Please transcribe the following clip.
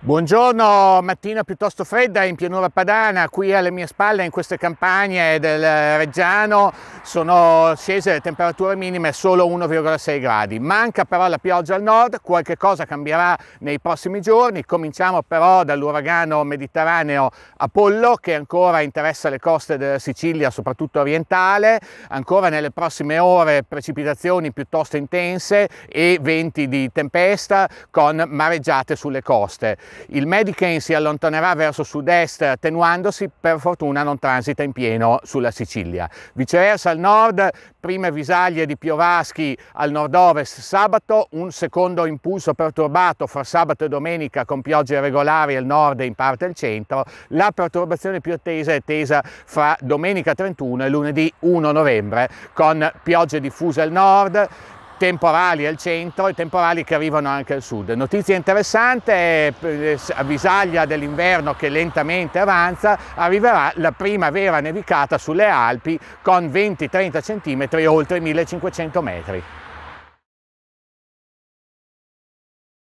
Buongiorno, mattina piuttosto fredda in pianura padana, qui alle mie spalle in queste campagne del Reggiano sono scese le temperature minime solo 1,6 gradi. Manca però la pioggia al nord, qualche cosa cambierà nei prossimi giorni. Cominciamo però dall'uragano mediterraneo Apollo che ancora interessa le coste della Sicilia, soprattutto orientale. Ancora nelle prossime ore precipitazioni piuttosto intense e venti di tempesta con mareggiate sulle coste. Il Medicane si allontanerà verso sud-est attenuandosi, per fortuna non transita in pieno sulla Sicilia. Viceversa al nord, prime visaglie di piovaschi al nord-ovest sabato, un secondo impulso perturbato fra sabato e domenica con piogge regolari al nord e in parte al centro, la perturbazione più attesa è tesa fra domenica 31 e lunedì 1 novembre con piogge diffuse al nord, temporali al centro e temporali che arrivano anche al sud. Notizia interessante, eh, avvisaglia dell'inverno che lentamente avanza, arriverà la prima vera nevicata sulle Alpi con 20-30 cm oltre 1500 metri.